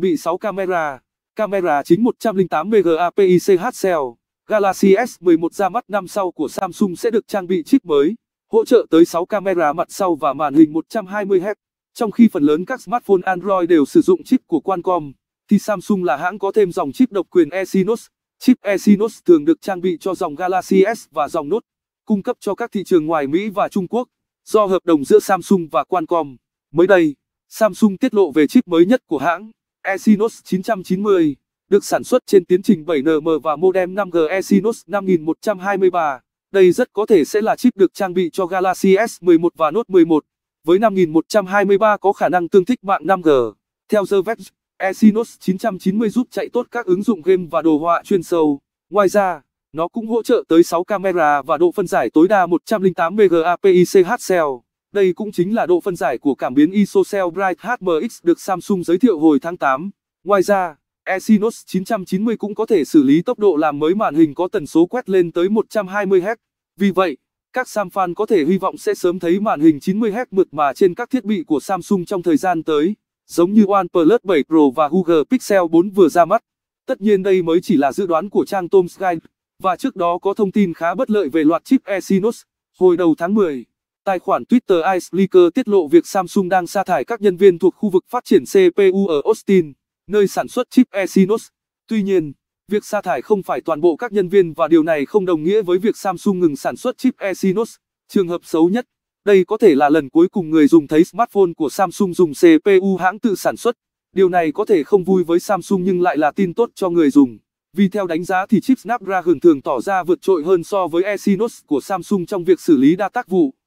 bị 6 camera, camera chính 108 megapixel cell. Galaxy S11 ra mắt năm sau của Samsung sẽ được trang bị chip mới, hỗ trợ tới 6 camera mặt sau và màn hình 120Hz. Trong khi phần lớn các smartphone Android đều sử dụng chip của Qualcomm, thì Samsung là hãng có thêm dòng chip độc quyền Exynos. Chip Exynos thường được trang bị cho dòng Galaxy S và dòng Note, cung cấp cho các thị trường ngoài Mỹ và Trung Quốc, do hợp đồng giữa Samsung và Qualcomm. Mới đây, Samsung tiết lộ về chip mới nhất của hãng. Exynos 990, được sản xuất trên tiến trình 7nm và modem 5G Exynos 5123. Đây rất có thể sẽ là chip được trang bị cho Galaxy S11 và Note 11, với 5123 có khả năng tương thích mạng 5G. Theo The Verge, Exynos 990 giúp chạy tốt các ứng dụng game và đồ họa chuyên sâu. Ngoài ra, nó cũng hỗ trợ tới 6 camera và độ phân giải tối đa 108 MB api đây cũng chính là độ phân giải của cảm biến ISOCELL Bright HMX được Samsung giới thiệu hồi tháng 8. Ngoài ra, Exynos 990 cũng có thể xử lý tốc độ làm mới màn hình có tần số quét lên tới 120Hz. Vì vậy, các Sam fan có thể hy vọng sẽ sớm thấy màn hình 90Hz mượt mà trên các thiết bị của Samsung trong thời gian tới, giống như OnePlus 7 Pro và Google Pixel 4 vừa ra mắt. Tất nhiên đây mới chỉ là dự đoán của trang Tom's Guide, và trước đó có thông tin khá bất lợi về loạt chip Exynos hồi đầu tháng 10. Tài khoản Twitter Iceleaker tiết lộ việc Samsung đang sa thải các nhân viên thuộc khu vực phát triển CPU ở Austin, nơi sản xuất chip Exynos. Tuy nhiên, việc sa thải không phải toàn bộ các nhân viên và điều này không đồng nghĩa với việc Samsung ngừng sản xuất chip Exynos. Trường hợp xấu nhất, đây có thể là lần cuối cùng người dùng thấy smartphone của Samsung dùng CPU hãng tự sản xuất. Điều này có thể không vui với Samsung nhưng lại là tin tốt cho người dùng. Vì theo đánh giá thì chip Snapdragon thường tỏ ra vượt trội hơn so với Exynos của Samsung trong việc xử lý đa tác vụ.